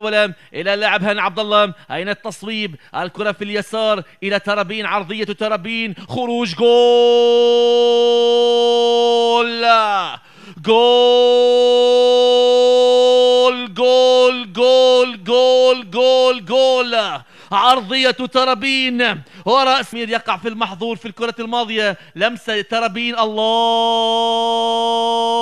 محاولة إلى اللاعب هان عبد الله أين التصويب الكرة في اليسار إلى ترابين عرضية ترابين خروج جول جول جول جول جول جول جول عرضية ترابين ورأس مير يقع في المحظور في الكرة الماضية لمسة ترابين الله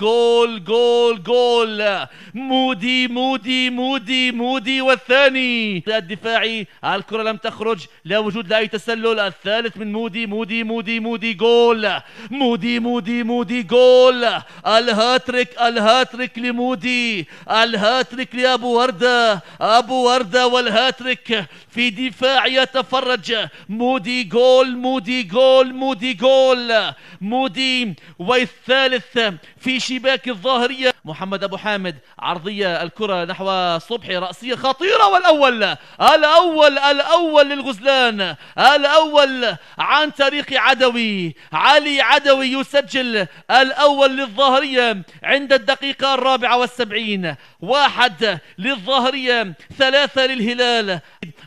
جول جول جول مودي مودي مودي مودي والثاني الدفاعي الكرة لم تخرج لا وجود لأي تسلل الثالث من مودي مودي مودي مودي جول مودي مودي مودي جول الهاتريك الهاتريك لمودي الهاتريك لأبو وردة أبو وردة والهاتريك في دفاع يتفرج مودي جول مودي جول مودي جول مودي والثالث في الشباك الظاهرية محمد أبو حامد عرضية الكرة نحو صبحي رأسية خطيرة والأول الأول الأول للغزلان الأول عن طريق عدوي علي عدوي يسجل الأول للظاهرية عند الدقيقة الرابعة والسبعين واحد للظاهرية ثلاثة للهلال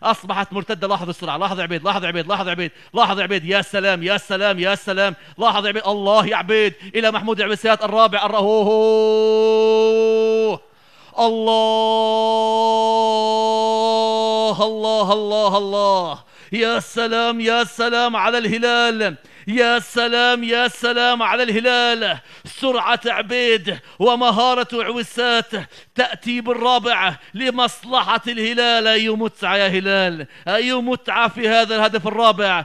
أصبحت مرتدة لاحظ السرعة لاحظ عبيد لاحظ عبيد لاحظ عبيد لاحظ عبيد يا سلام يا سلام يا سلام لاحظ عبيد الله يا عبيد إلى محمود عبيد الرابع مرة هو هو الله الله الله الله يا سلام يا سلام على الهلال يا سلام يا سلام على الهلال سرعة عبيد ومهارة عوسات تأتي بالرابع لمصلحة الهلال أي متعة يا هلال أي متعة في هذا الهدف الرابع